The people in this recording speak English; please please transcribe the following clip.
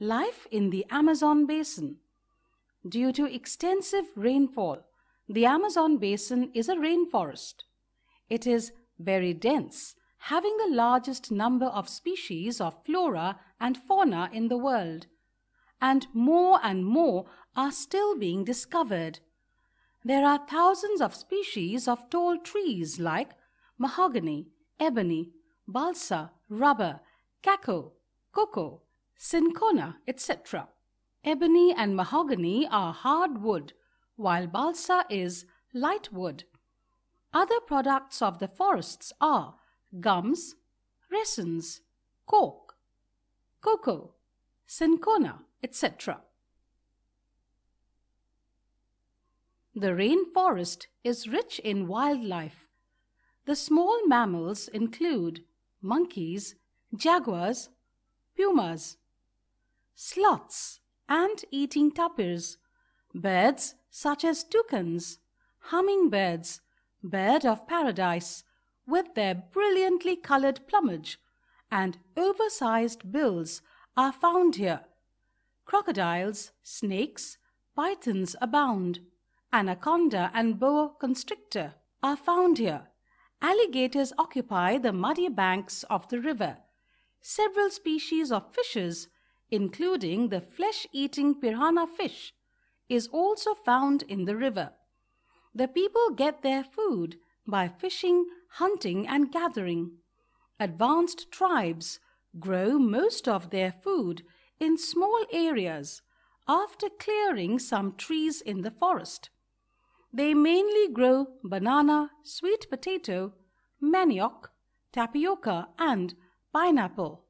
life in the Amazon basin. Due to extensive rainfall, the Amazon basin is a rainforest. It is very dense, having the largest number of species of flora and fauna in the world. And more and more are still being discovered. There are thousands of species of tall trees like mahogany, ebony, balsa, rubber, cacao, cocoa, cincona, etc. Ebony and mahogany are hard wood, while balsa is light wood. Other products of the forests are gums, resins, cork, cocoa, cincona, etc. The rainforest is rich in wildlife. The small mammals include monkeys, jaguars, pumas, sloths, ant-eating tapirs, birds such as toucans, hummingbirds, bird of paradise, with their brilliantly colored plumage and oversized bills are found here. Crocodiles, snakes, pythons abound. Anaconda and boa constrictor are found here. Alligators occupy the muddy banks of the river. Several species of fishes including the flesh-eating piranha fish, is also found in the river. The people get their food by fishing, hunting and gathering. Advanced tribes grow most of their food in small areas after clearing some trees in the forest. They mainly grow banana, sweet potato, manioc, tapioca and pineapple.